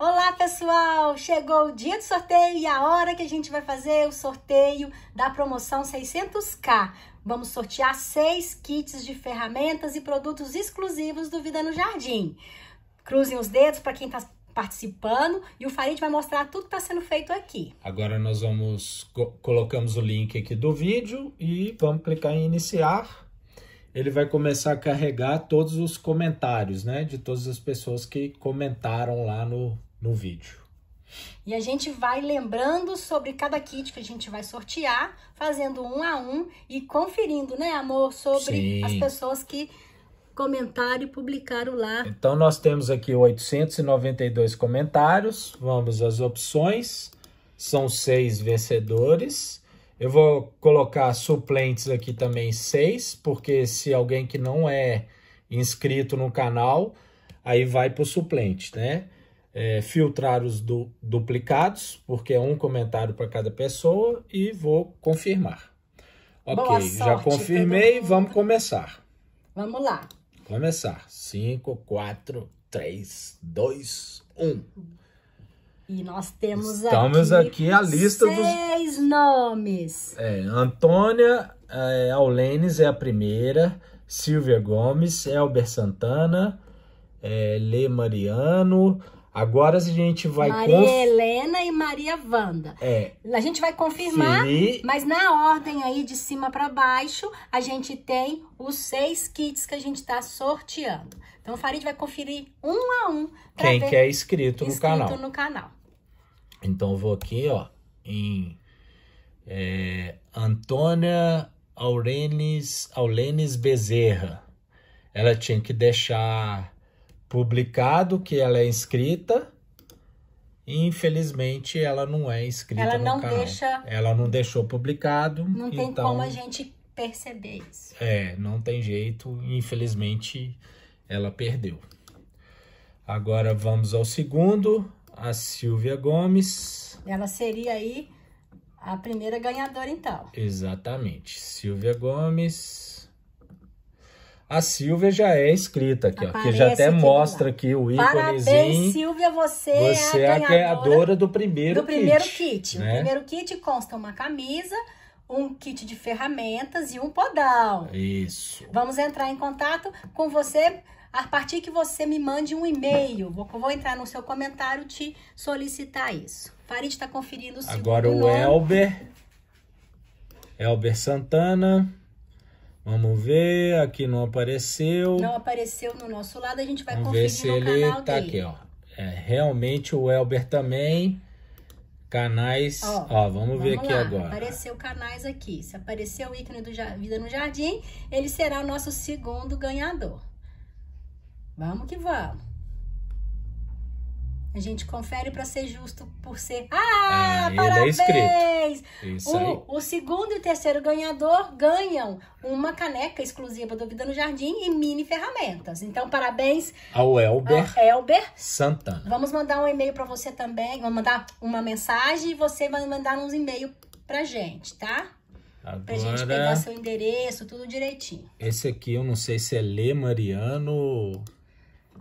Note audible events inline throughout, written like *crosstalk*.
Olá pessoal, chegou o dia do sorteio e a hora que a gente vai fazer o sorteio da promoção 600K. Vamos sortear seis kits de ferramentas e produtos exclusivos do Vida no Jardim. Cruzem os dedos para quem está participando e o Farid vai mostrar tudo que está sendo feito aqui. Agora nós vamos co colocamos o link aqui do vídeo e vamos clicar em iniciar. Ele vai começar a carregar todos os comentários, né, de todas as pessoas que comentaram lá no no vídeo. E a gente vai lembrando sobre cada kit que a gente vai sortear, fazendo um a um e conferindo, né, amor, sobre Sim. as pessoas que comentaram e publicaram lá. Então nós temos aqui 892 comentários. Vamos às opções. São seis vencedores. Eu vou colocar suplentes aqui também seis, porque se alguém que não é inscrito no canal, aí vai para o suplente, né? é, filtrar os du duplicados, porque é um comentário para cada pessoa, e vou confirmar. Ok, sorte, já confirmei, vamos começar. Vamos lá. Começar. 5, 4, 3, 2, 1. E nós temos Estamos aqui, aqui a lista seis dos. Seis nomes. É, Antônia é, Aulenes é a primeira, Silvia Gomes, Elber Santana, é, Lê Mariano, Agora a gente vai... Maria conf... Helena e Maria Wanda. É. A gente vai confirmar, mas na ordem aí de cima para baixo, a gente tem os seis kits que a gente está sorteando. Então o Farid vai conferir um a um. Quem ver... que é inscrito, no canal. Inscrito no canal. Então eu vou aqui, ó, em... É, Antônia Aurenes, Aurenes Bezerra. Ela tinha que deixar publicado que ela é inscrita. E infelizmente ela não é inscrita ela no não canal. Deixa, ela não deixou publicado. Não tem então, como a gente perceber isso. É, não tem jeito. Infelizmente ela perdeu. Agora vamos ao segundo, a Silvia Gomes. Ela seria aí a primeira ganhadora, então. Exatamente. Silvia Gomes, a Silvia já é inscrita aqui, Aparece ó, que já até aqui mostra aqui o íconezinho. Parabéns, Silvia, você, você é a é é ganhadora, do primeiro do kit. Primeiro kit. Né? O primeiro kit consta uma camisa, um kit de ferramentas e um podal. Isso. Vamos entrar em contato com você a partir que você me mande um e-mail. Vou, vou entrar no seu comentário te solicitar isso. Farid está conferindo o Agora o nome. Elber. Elber Santana. Vamos ver, aqui não apareceu. Não apareceu no nosso lado, a gente vai Vamos conferir ver se ele tá dele. aqui, ó. É, realmente o Elber também. Canais, ó, ó vamos, vamos, ver aqui lá. agora. Apareceu canais aqui. Se apareceu o ícone do Vida no Jardim, ele será o nosso segundo ganhador. Vamos que vamos. A gente confere para ser justo por ser. Ah, ah parabéns! É o, o, segundo e o terceiro ganhador ganham uma caneca exclusiva do Vida no Jardim e mini ferramentas. Então, parabéns ao Elber. Ao Elber Santana. Vamos mandar um e-mail para você também. Vamos mandar uma mensagem e você vai mandar uns e-mail para gente, tá? Agora, pra gente pegar seu endereço, tudo direitinho. Esse aqui eu não sei se é Lê Mariano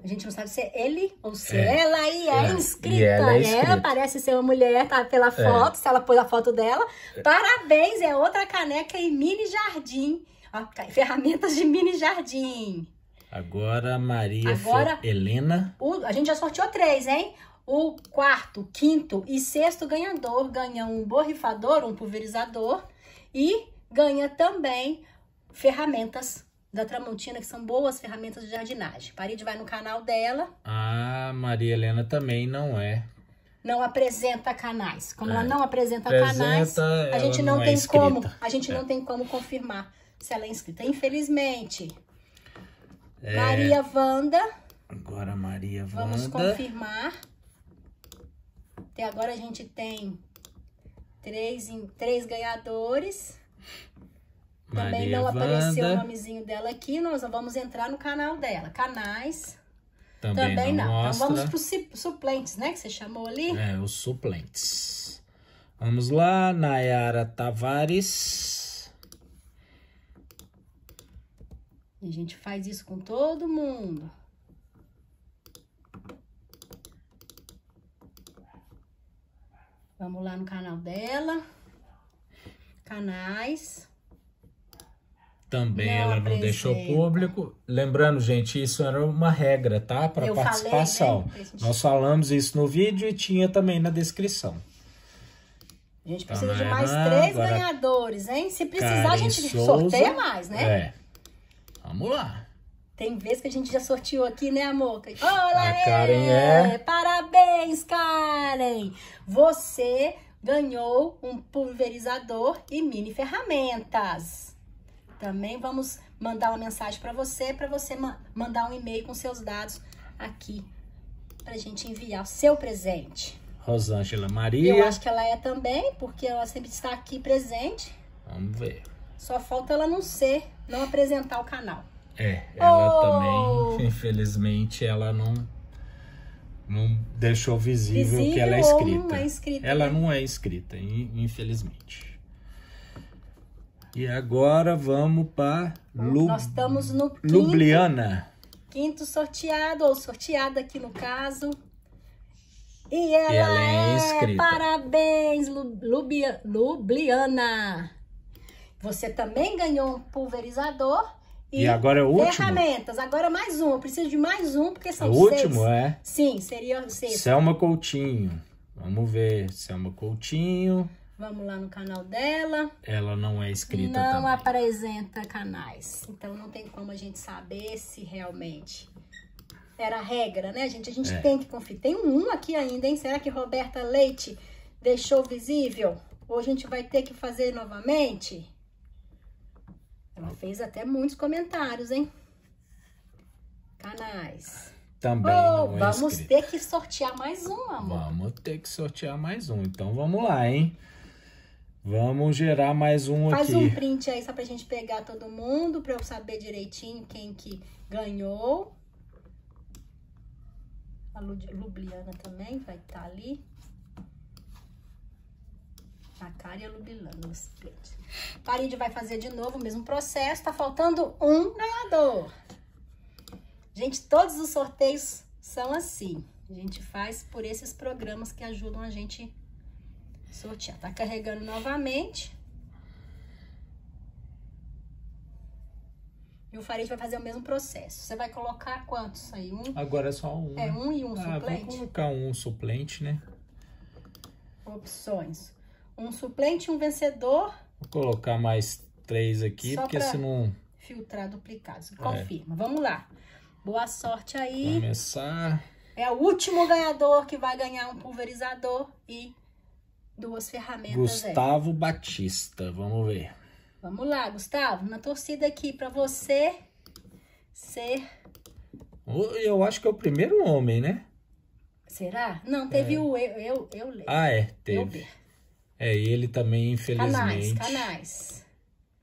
a gente não sabe se é ele ou se é. ela e é, é. inscrita. E ela, é inscrita. parece ser uma mulher, tá? Pela é. foto, se ela pôs a foto dela. É. Parabéns, é outra caneca em mini jardim. Ó, tá ferramentas de mini jardim. Agora Maria Agora, Helena. O, a gente já sorteou três, hein? O quarto, quinto e sexto ganhador ganha um borrifador, um pulverizador e ganha também ferramentas da Tramontina, que são boas ferramentas de jardinagem. Parede vai no canal dela. Ah, Maria Helena também não é. Não apresenta canais. Como é. ela não apresenta, apresenta canais, a gente não, não é tem é como, a gente é. não tem como confirmar se ela é inscrita. Infelizmente. É. Maria Vanda. Agora Maria Vanda. Vamos confirmar. Até agora a gente tem três, três ganhadores. Também Maria não Wanda. apareceu o nomezinho dela aqui, nós vamos entrar no canal dela. Canais. Também, também não. não. Então vamos para os suplentes, né? Que você chamou ali. É, os suplentes. Vamos lá, Nayara Tavares. a gente faz isso com todo mundo. Vamos lá no canal dela. Canais também não ela não deixou público. Lembrando, gente, isso era uma regra, tá? Para participação. Falei, né? Nós falamos isso no vídeo e tinha também na descrição. A gente tá, precisa de mais três agora... ganhadores, hein? Se precisar, Karen a gente Souza, sorteia mais, né? É. Vamos lá. Tem vezes que a gente já sorteou aqui, né, amor? Olá, Karen é... Parabéns, Karen! Você ganhou um pulverizador e mini ferramentas. Também vamos mandar uma mensagem para você, para você ma mandar um e-mail com seus dados aqui para a gente enviar o seu presente. Rosângela Maria. Eu acho que ela é também, porque ela sempre está aqui presente. Vamos ver. Só falta ela não ser, não apresentar o canal. É, ela oh! também, infelizmente, ela não não deixou visível, visível que ela é inscrita. É inscrita ela né? não é inscrita, infelizmente. E agora vamos para Lu... Nós estamos no quinto, Ljubljana. Quinto sorteado, ou sorteada aqui no caso. E ela, ela é, É... Parabéns, Lubia... Ljubljana. Você também ganhou um pulverizador e, e, agora é o último? Ferramentas. Agora mais um. Eu preciso de mais um, porque são o é seis. O último, é? Sim, seria o sexto. Selma Coutinho. Vamos ver. Selma Coutinho. Vamos lá no canal dela. Ela não é inscrita Não também. apresenta canais. Então, não tem como a gente saber se realmente era a regra, né, gente? A gente é. tem que conferir. Tem um aqui ainda, hein? Será que Roberta Leite deixou visível? Ou a gente vai ter que fazer novamente? Ela fez até muitos comentários, hein? Canais. Também oh, é Vamos inscrito. ter que sortear mais um, amor. Vamos ter que sortear mais um. Então, vamos lá, hein? Vamos gerar mais um Faz aqui. Faz um print aí só pra gente pegar todo mundo, pra eu saber direitinho quem que ganhou. A Lubliana também vai estar tá ali. A cara e Lubliana, Paride vai fazer de novo o mesmo processo. Tá faltando um ganhador. Gente, todos os sorteios são assim. A gente faz por esses programas que ajudam a gente Sortear. Tá carregando novamente. E o farete vai fazer o mesmo processo. Você vai colocar quantos aí? Um? Agora é só um. É, né? um e um ah, suplente? vou colocar um suplente, né? Opções. Um suplente, um vencedor. Vou colocar mais três aqui, só porque não filtrar duplicados. Confirma. É. Vamos lá. Boa sorte aí. Começar. É o último ganhador que vai ganhar um pulverizador e duas ferramentas. É. Gustavo é. Batista, vamos ver. Vamos lá, Gustavo, na torcida aqui para você ser. Eu acho que é o primeiro homem, né? Será? Não, teve é. o eu, eu, eu leio. Ah, é, teve. É, ele também, infelizmente. Canais, canais.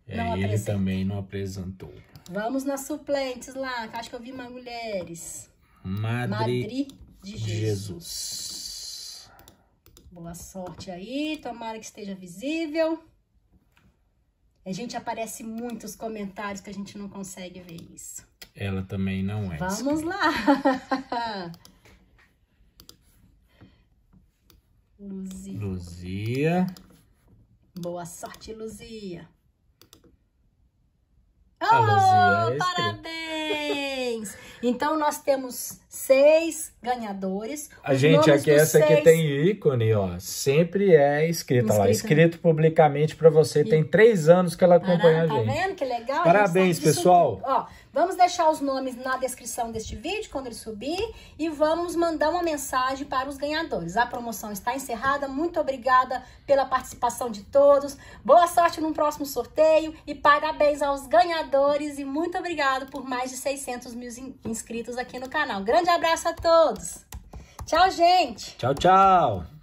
É, não ele também não apresentou. Vamos nas suplentes lá, que acho que eu vi mais mulheres. Madre, Madre de Jesus. Jesus. Boa sorte aí, tomara que esteja visível. A gente aparece muitos comentários que a gente não consegue ver isso. Ela também não é. Vamos escrita. lá. *laughs* Luzia. Luzia. Boa sorte, Luzia. Oh, Luzia é oh, parabéns! Então, nós temos seis ganhadores. A gente aqui, essa seis... aqui tem ícone, ó. Sempre é escrita, lá. Né? Escrito publicamente para você. E... Tem três anos que ela acompanha Pará, a tá gente. Tá vendo que legal? Parabéns, pessoal. Ó, Vamos deixar os nomes na descrição deste vídeo quando ele subir e vamos mandar uma mensagem para os ganhadores. A promoção está encerrada. Muito obrigada pela participação de todos. Boa sorte no próximo sorteio e parabéns aos ganhadores e muito obrigado por mais de 600 mil inscritos aqui no canal. Grande abraço a todos. Tchau, gente. Tchau, tchau.